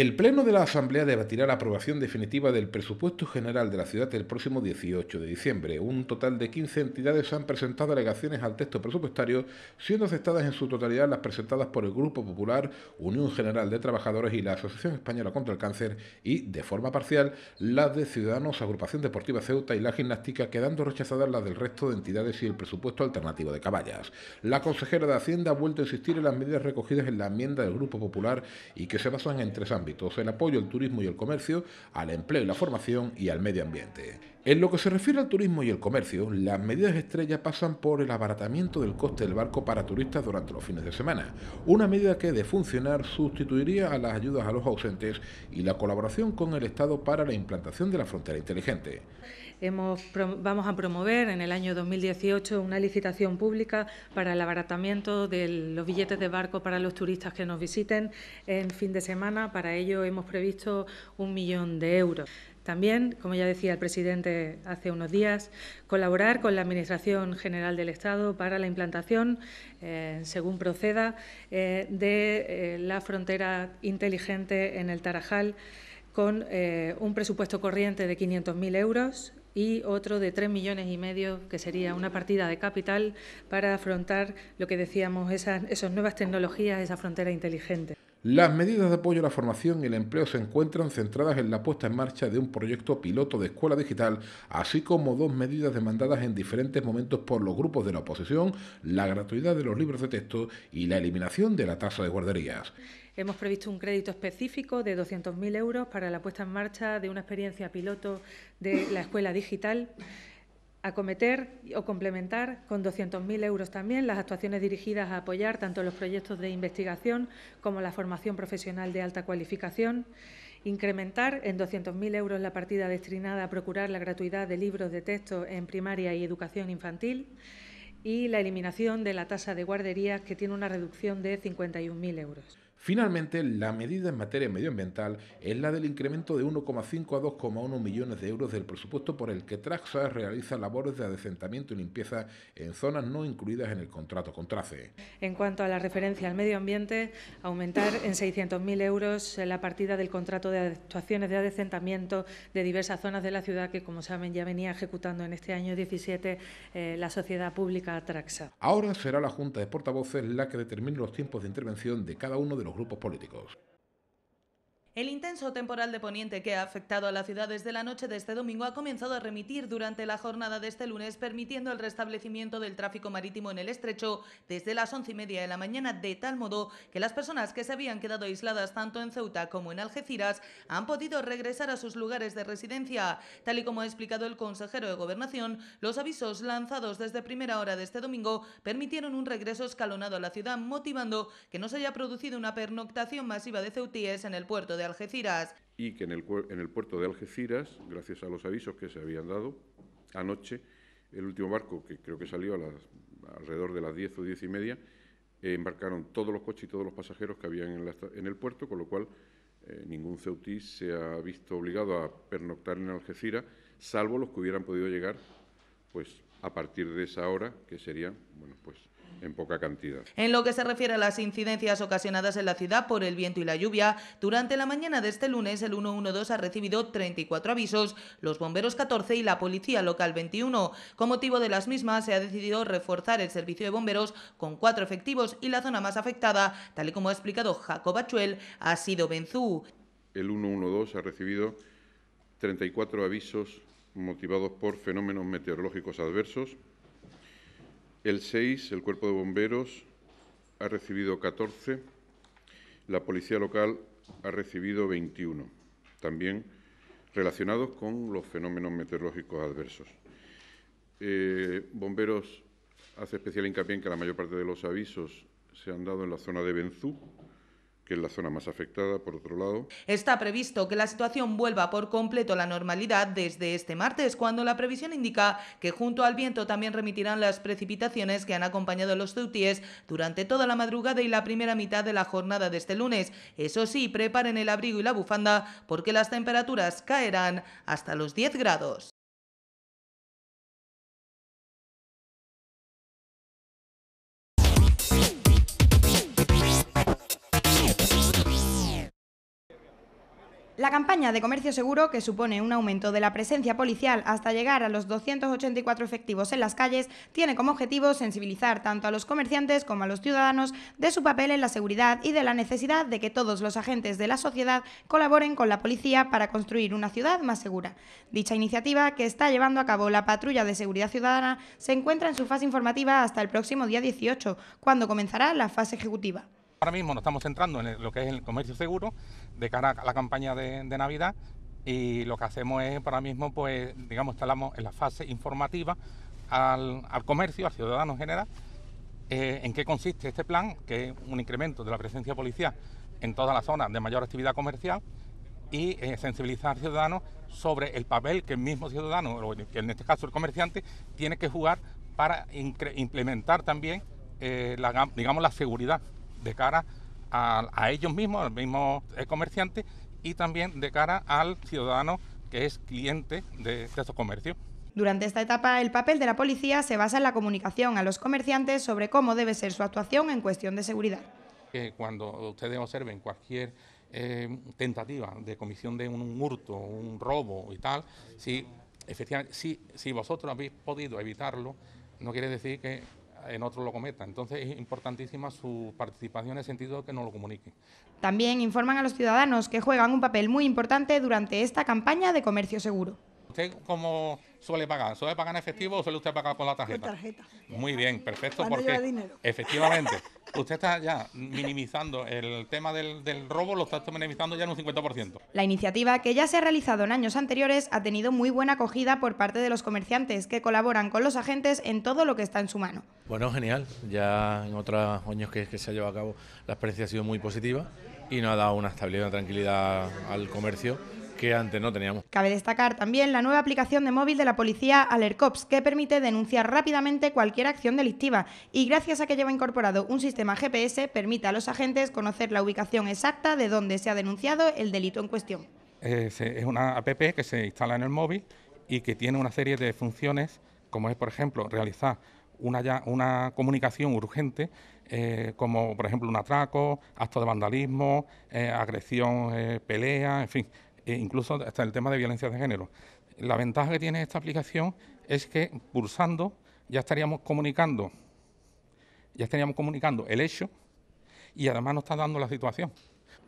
El Pleno de la Asamblea debatirá la aprobación definitiva del presupuesto general de la ciudad el próximo 18 de diciembre. Un total de 15 entidades han presentado alegaciones al texto presupuestario, siendo aceptadas en su totalidad las presentadas por el Grupo Popular, Unión General de Trabajadores y la Asociación Española contra el Cáncer y, de forma parcial, las de Ciudadanos, Agrupación Deportiva Ceuta y la Gimnástica, quedando rechazadas las del resto de entidades y el presupuesto alternativo de Caballas. La consejera de Hacienda ha vuelto a insistir en las medidas recogidas en la enmienda del Grupo Popular y que se basan en tres ámbitos el apoyo al turismo y el comercio, al empleo y la formación y al medio ambiente. En lo que se refiere al turismo y el comercio, las medidas estrellas pasan por el abaratamiento del coste del barco para turistas durante los fines de semana, una medida que de funcionar sustituiría a las ayudas a los ausentes y la colaboración con el Estado para la implantación de la frontera inteligente vamos a promover en el año 2018 una licitación pública para el abaratamiento de los billetes de barco para los turistas que nos visiten en fin de semana. Para ello hemos previsto un millón de euros. También, como ya decía el presidente hace unos días, colaborar con la Administración General del Estado para la implantación, eh, según proceda, eh, de eh, la frontera inteligente en el Tarajal con un presupuesto corriente de 500.000 euros y otro de tres millones y medio, que sería una partida de capital para afrontar lo que decíamos, esas, nuevas tecnologías, esa frontera inteligente. Las medidas de apoyo a la formación y el empleo se encuentran centradas en la puesta en marcha de un proyecto piloto de escuela digital, así como dos medidas demandadas en diferentes momentos por los grupos de la oposición, la gratuidad de los libros de texto y la eliminación de la tasa de guarderías. Hemos previsto un crédito específico de 200.000 euros para la puesta en marcha de una experiencia piloto de la escuela digital acometer o complementar con 200.000 euros también las actuaciones dirigidas a apoyar tanto los proyectos de investigación como la formación profesional de alta cualificación, incrementar en 200.000 euros la partida destinada a procurar la gratuidad de libros de texto en primaria y educación infantil y la eliminación de la tasa de guarderías que tiene una reducción de 51.000 euros. Finalmente, la medida en materia medioambiental es la del incremento de 1,5 a 2,1 millones de euros del presupuesto por el que Traxa realiza labores de adecentamiento y limpieza en zonas no incluidas en el contrato con Trace. En cuanto a la referencia al medio ambiente, aumentar en 600.000 euros la partida del contrato de actuaciones de adecentamiento de diversas zonas de la ciudad que, como saben, ya venía ejecutando en este año 17 eh, la sociedad pública Traxa. Ahora será la Junta de Portavoces la que determine los tiempos de intervención de cada uno de los los grupos políticos. El intenso temporal de poniente que ha afectado a las ciudades de la noche de este domingo ha comenzado a remitir durante la jornada de este lunes, permitiendo el restablecimiento del tráfico marítimo en el estrecho desde las once y media de la mañana, de tal modo que las personas que se habían quedado aisladas tanto en Ceuta como en Algeciras han podido regresar a sus lugares de residencia. Tal y como ha explicado el consejero de Gobernación, los avisos lanzados desde primera hora de este domingo permitieron un regreso escalonado a la ciudad, motivando que no se haya producido una pernoctación masiva de ceutíes en el puerto de y que en el, en el puerto de Algeciras, gracias a los avisos que se habían dado anoche, el último barco, que creo que salió a las, alrededor de las 10 o 10 y media, eh, embarcaron todos los coches y todos los pasajeros que habían en, el puerto, con lo cual eh, ningún ceutí se ha visto obligado a pernoctar en Algeciras, salvo los que hubieran podido llegar pues, a partir de esa hora, que serían... bueno, pues, en poca cantidad. En lo que se refiere a las incidencias ocasionadas en la ciudad por el viento y la lluvia, durante la mañana de este lunes el 112 ha recibido 34 avisos, los bomberos 14 y la policía local 21. Con motivo de las mismas se ha decidido reforzar el servicio de bomberos con cuatro efectivos y la zona más afectada, tal y como ha explicado Jacob Achuel, ha sido Benzú. El 112 ha recibido 34 avisos motivados por fenómenos meteorológicos adversos, el 6, el Cuerpo de Bomberos, ha recibido 14. La Policía Local ha recibido 21, también relacionados con los fenómenos meteorológicos adversos. Eh, bomberos hace especial hincapié en que la mayor parte de los avisos se han dado en la zona de Benzú, que es la zona más afectada, por otro lado. Está previsto que la situación vuelva por completo a la normalidad desde este martes, cuando la previsión indica que junto al viento también remitirán las precipitaciones que han acompañado los ceutíes durante toda la madrugada y la primera mitad de la jornada de este lunes. Eso sí, preparen el abrigo y la bufanda porque las temperaturas caerán hasta los 10 grados. La campaña de comercio seguro, que supone un aumento de la presencia policial hasta llegar a los 284 efectivos en las calles, tiene como objetivo sensibilizar tanto a los comerciantes como a los ciudadanos de su papel en la seguridad y de la necesidad de que todos los agentes de la sociedad colaboren con la policía para construir una ciudad más segura. Dicha iniciativa, que está llevando a cabo la Patrulla de Seguridad Ciudadana, se encuentra en su fase informativa hasta el próximo día 18, cuando comenzará la fase ejecutiva. Ahora mismo nos estamos centrando en lo que es el comercio seguro de cara a la campaña de, Navidad y lo que hacemos es pues, ahora mismo, pues, digamos, instalamos en la fase informativa al, comercio, al ciudadano en general, eh, en qué consiste este plan, que es un incremento de la presencia policial en todas las zonas de mayor actividad comercial y eh, sensibilizar al ciudadano sobre el papel que el mismo ciudadano, o en este caso el comerciante, tiene que jugar para implementar también eh, digamos, la seguridad de cara a, ellos mismos, al mismo eh, comerciante y también de cara al ciudadano que es cliente de, estos comercios. Durante esta etapa, el papel de la policía se basa en la comunicación a los comerciantes sobre cómo debe ser su actuación en cuestión de seguridad. cuando ustedes observen cualquier eh, tentativa de comisión de un, hurto, un robo y tal, si, efectivamente, si vosotros habéis podido evitarlo, no quiere decir que en otro lo cometa. Entonces es importantísima su participación en el sentido de que nos lo comuniquen. También informan a los ciudadanos que juegan un papel muy importante durante esta campaña de comercio seguro. ¿Usted cómo suele pagar? ¿Suele pagar en efectivo o suele usted pagar con la tarjeta? tarjeta. Muy bien, perfecto. porque efectivamente, usted está ya minimizando el tema del, robo, lo está minimizando ya en un 50%. La iniciativa, que ya se ha realizado en años anteriores, ha tenido muy buena acogida por parte de los comerciantes que colaboran con los agentes en todo lo que está en su mano. Bueno, genial. Ya en otros años que, que se ha llevado a cabo, la experiencia ha sido muy positiva y nos ha dado una estabilidad, una tranquilidad al comercio que antes no teníamos. Cabe destacar también la nueva aplicación de móvil de la policía Alercops, que permite denunciar rápidamente cualquier acción delictiva y gracias a que lleva incorporado un sistema GPS permite a los agentes conocer la ubicación exacta de donde se ha denunciado el delito en cuestión. Eh, es, una app que se instala en el móvil y que tiene una serie de funciones, como es, por ejemplo, realizar una, una comunicación urgente, eh, como por ejemplo un atraco, acto de vandalismo, eh, agresión, pelea, en fin, eh, incluso hasta el tema de violencia de género. La ventaja que tiene esta aplicación es que pulsando ya estaríamos comunicando, ya estaríamos comunicando el hecho y además nos está dando la situación.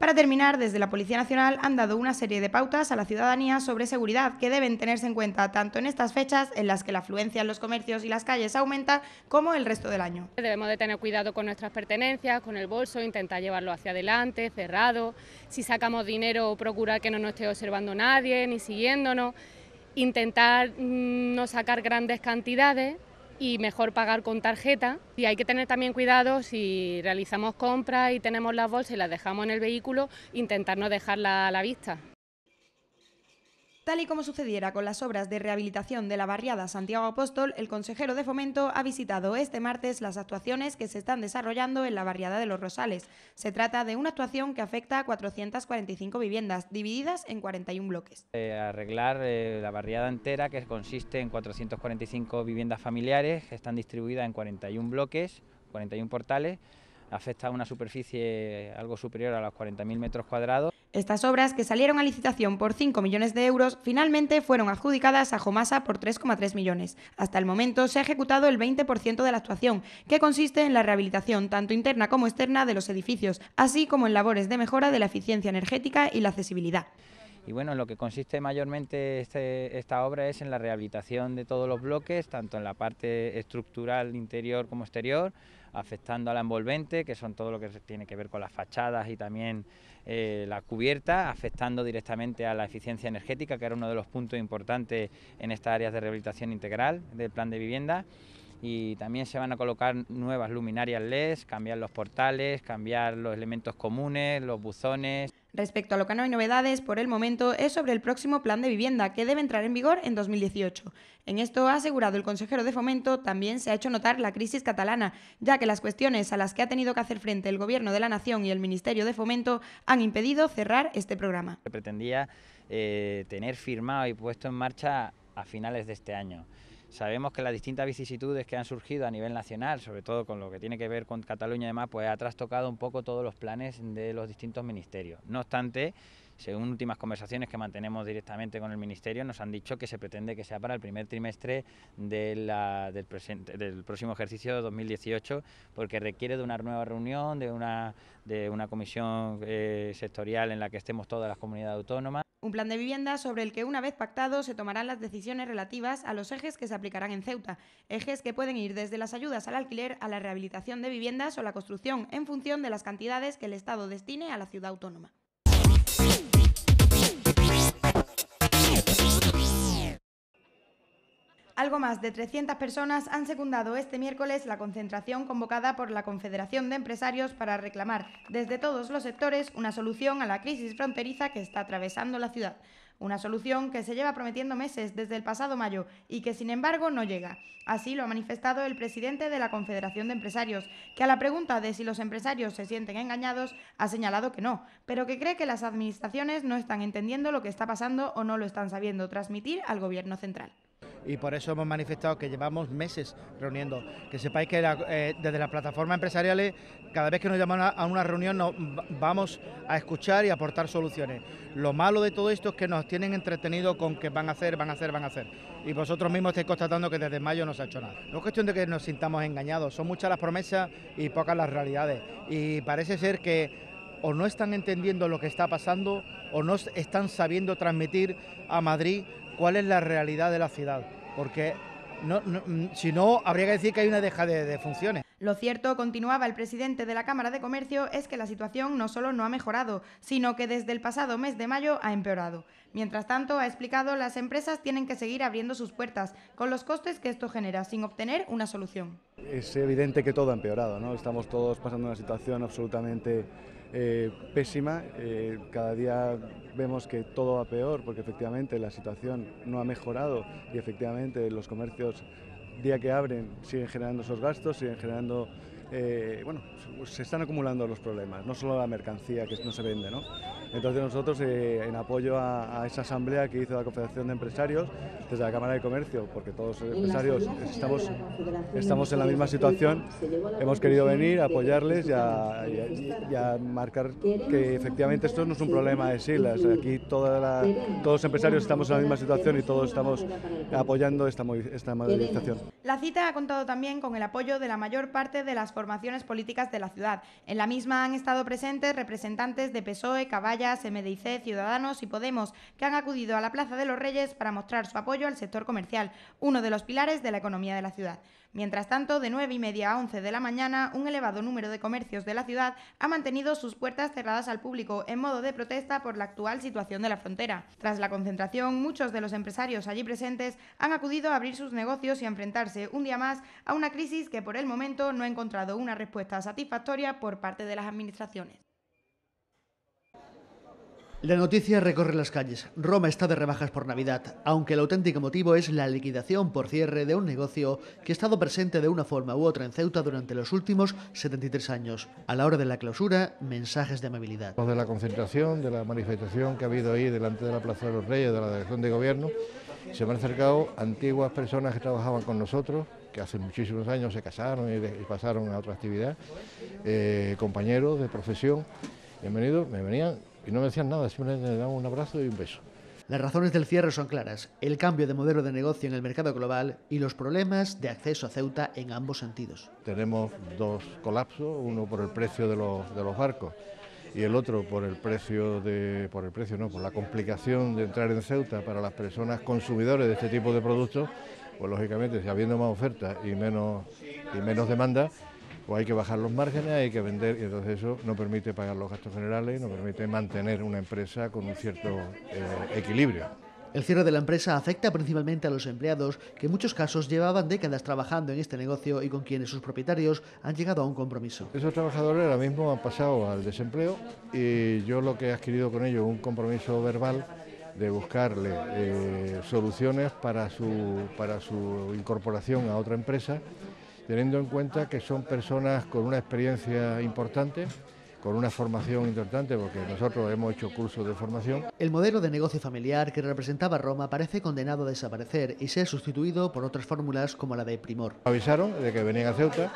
Para terminar, desde la Policía Nacional han dado una serie de pautas a la ciudadanía sobre seguridad que deben tenerse en cuenta tanto en estas fechas en las que la afluencia en los comercios y las calles aumenta como el resto del año. Debemos de tener cuidado con nuestras pertenencias, con el bolso, intentar llevarlo hacia adelante, cerrado, si sacamos dinero procurar que no nos esté observando nadie ni siguiéndonos, intentar mm, no sacar grandes cantidades y mejor pagar con tarjeta. Y hay que tener también cuidado si realizamos compras y tenemos las bolsas y las dejamos en el vehículo, intentar no dejarla a la vista. Tal y como sucediera con las obras de rehabilitación de la barriada Santiago Apóstol, el consejero de Fomento ha visitado este martes las actuaciones que se están desarrollando en la barriada de Los Rosales. Se trata de una actuación que afecta a 445 viviendas, divididas en 41 bloques. Eh, arreglar eh, la barriada entera, que consiste en 445 viviendas familiares, que están distribuidas en 41 bloques, 41 portales, afecta a una superficie eh, algo superior a los 40.000 metros cuadrados. Estas obras, que salieron a licitación por 5 millones de euros, finalmente fueron adjudicadas a Jomasa por 3,3 millones. Hasta el momento se ha ejecutado el 20% de la actuación, que consiste en la rehabilitación tanto interna como externa de los edificios, así como en labores de mejora de la eficiencia energética y la accesibilidad. Y bueno, lo que consiste mayormente este, esta obra es en la rehabilitación de todos los bloques, tanto en la parte estructural interior como exterior, afectando a la envolvente, que son todo lo que tiene que ver con las fachadas y también eh, la cubierta, afectando directamente a la eficiencia energética, que era uno de los puntos importantes en estas áreas de rehabilitación integral del plan de vivienda y también se van a colocar nuevas luminarias LED, cambiar los portales, cambiar los elementos comunes, los buzones. Respecto a lo que no hay novedades por el momento es sobre el próximo plan de vivienda que debe entrar en vigor en 2018. En esto ha asegurado el consejero de Fomento, también se ha hecho notar la crisis catalana, ya que las cuestiones a las que ha tenido que hacer frente el Gobierno de la Nación y el Ministerio de Fomento han impedido cerrar este programa. Se pretendía eh, tener firmado y puesto en marcha a finales de este año. Sabemos que las distintas vicisitudes que han surgido a nivel nacional, sobre todo con lo que tiene que ver con Cataluña y demás, pues ha trastocado un poco todos los planes de los distintos ministerios. No obstante, según últimas conversaciones que mantenemos directamente con el Ministerio, nos han dicho que se pretende que sea para el primer trimestre del, próximo ejercicio 2018, porque requiere de una nueva reunión, de una, comisión eh, sectorial en la que estemos todas las comunidades autónomas un plan de vivienda sobre el que una vez pactado se tomarán las decisiones relativas a los ejes que se aplicarán en Ceuta, ejes que pueden ir desde las ayudas al alquiler a la rehabilitación de viviendas o la construcción en función de las cantidades que el Estado destine a la ciudad autónoma. Algo más de 300 personas han secundado este miércoles la concentración convocada por la Confederación de Empresarios para reclamar desde todos los sectores una solución a la crisis fronteriza que está atravesando la ciudad. Una solución que se lleva prometiendo meses desde el pasado mayo y que sin embargo no llega. Así lo ha manifestado el presidente de la Confederación de Empresarios, que a la pregunta de si los empresarios se sienten engañados ha señalado que no, pero que cree que las administraciones no están entendiendo lo que está pasando o no lo están sabiendo transmitir al Gobierno central y por eso hemos manifestado que llevamos meses reuniendo. Que sepáis que eh, desde las plataformas empresariales, cada vez que nos llaman a, una reunión, vamos a escuchar y aportar soluciones. Lo malo de todo esto es que nos tienen entretenido con que van a hacer, van a hacer, van a hacer. Y vosotros mismos estáis constatando que desde mayo no se ha hecho nada. No es cuestión de que nos sintamos engañados, son muchas las promesas y pocas las realidades. Y parece ser que o no están entendiendo lo que está pasando o no están sabiendo transmitir a Madrid cuál es la realidad de la ciudad, porque mm, si no, habría que decir que hay una deja de, de funciones. Lo cierto, continuaba el presidente de la Cámara de Comercio, es que la situación no solo no ha mejorado, sino que desde el pasado mes de mayo ha empeorado. Mientras tanto, ha explicado, las empresas tienen que seguir abriendo sus puertas, con los costes que esto genera, sin obtener una solución. Es evidente que todo ha empeorado, ¿no? Estamos todos pasando una situación absolutamente eh, pésima. Eh, cada día vemos que todo va peor porque efectivamente la situación no ha mejorado y efectivamente los comercios día que abren siguen generando esos gastos, siguen generando, eh, bueno, se están acumulando los problemas, no solo la mercancía que no se vende, ¿no? Entonces nosotros, eh, en apoyo a, esa asamblea que hizo la Confederación de Empresarios, desde la Cámara de Comercio, porque todos los empresarios estamos, estamos en la misma situación, hemos querido venir a apoyarles y a, marcar que efectivamente esto no es un problema de siglas. Aquí todos los empresarios estamos en la misma situación y todos estamos apoyando esta, esta movilización. La cita ha contado también con el apoyo de la mayor parte de las formaciones políticas de la ciudad. En la misma han estado presentes representantes de PSOE, Caballa, me MDIC, Ciudadanos y Podemos, que han acudido a la Plaza de los Reyes para mostrar su apoyo al sector comercial, uno de los pilares de la economía de la ciudad. Mientras tanto, de nueve y media a 11 de la mañana, un elevado número de comercios de la ciudad ha mantenido sus puertas cerradas al público en modo de protesta por la actual situación de la frontera. Tras la concentración, muchos de los empresarios allí presentes han acudido a abrir sus negocios y a enfrentarse un día más a una crisis que por el momento no ha encontrado una respuesta satisfactoria por parte de las administraciones. La noticia recorre las calles. Roma está de rebajas por Navidad, aunque el auténtico motivo es la liquidación por cierre de un negocio que ha estado presente de una forma u otra en Ceuta durante los últimos 73 años. A la hora de la clausura, mensajes de amabilidad. De la concentración, de la manifestación que ha habido ahí delante de la Plaza de los Reyes, de la Dirección de Gobierno, se me han acercado antiguas personas que trabajaban con nosotros, que hace muchísimos años se casaron y, pasaron a otra actividad, eh, compañeros de profesión. Bienvenidos, me venían y no me decían nada, simplemente le daban un abrazo y un beso. Las razones del cierre son claras, el cambio de modelo de negocio en el mercado global y los problemas de acceso a Ceuta en ambos sentidos. Tenemos dos colapsos, uno por el precio de los, barcos y el otro por el precio por el precio no, por la complicación de entrar en Ceuta para las personas consumidores de este tipo de productos, pues lógicamente si habiendo más oferta y menos y menos demanda, pues hay que bajar los márgenes, hay que vender y entonces eso no permite pagar los gastos generales, no permite mantener una empresa con un cierto eh, equilibrio. El cierre de la empresa afecta principalmente a los empleados, que en muchos casos llevaban décadas trabajando en este negocio y con quienes sus propietarios han llegado a un compromiso. Esos trabajadores ahora mismo han pasado al desempleo y yo lo que he adquirido con ellos un compromiso verbal de buscarle eh, soluciones para su, para su incorporación a otra empresa teniendo en cuenta que son personas con una experiencia importante con una formación importante porque nosotros hemos hecho cursos de formación. El modelo de negocio familiar que representaba Roma parece condenado a desaparecer y se ha sustituido por otras fórmulas como la de Primor. Avisaron de que venían a Ceuta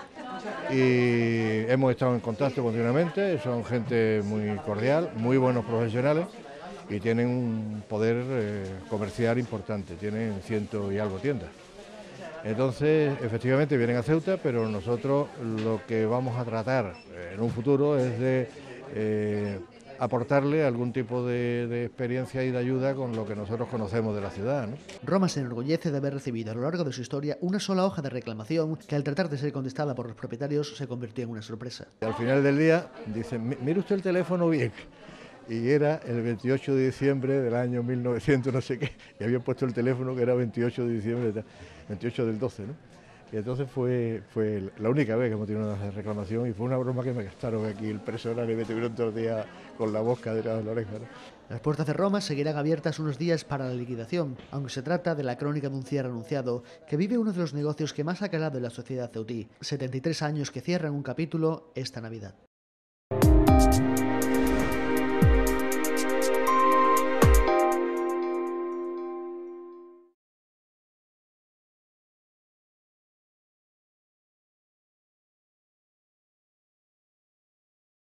y hemos estado en contacto continuamente, son gente muy cordial, muy buenos profesionales y tienen un poder eh, comercial importante, tienen ciento y algo tiendas. Entonces, efectivamente vienen a Ceuta, pero nosotros lo que vamos a tratar eh, en un futuro es de eh, aportarle algún tipo de, experiencia y de ayuda con lo que nosotros conocemos de la ciudad. Roma se enorgullece de haber recibido a lo largo de su historia una sola hoja de reclamación que al tratar de ser contestada por los propietarios se convirtió en una sorpresa. al final del día dicen, mire usted el teléfono bien y era el 28 de diciembre del año 1900, no sé qué, y habían puesto el teléfono que era 28 de diciembre. 28 del 12, ¿no? Y entonces fue, fue la única vez que hemos tenido una reclamación y fue una broma que me gastaron aquí el personal y me tuvieron todos los día con la boca de la oreja. Las puertas de Roma seguirán abiertas unos días para la liquidación, aunque se trata de la crónica de un cierre anunciado, que vive uno de los negocios que más ha calado en la sociedad ceutí. 73 años que cierran un capítulo esta Navidad.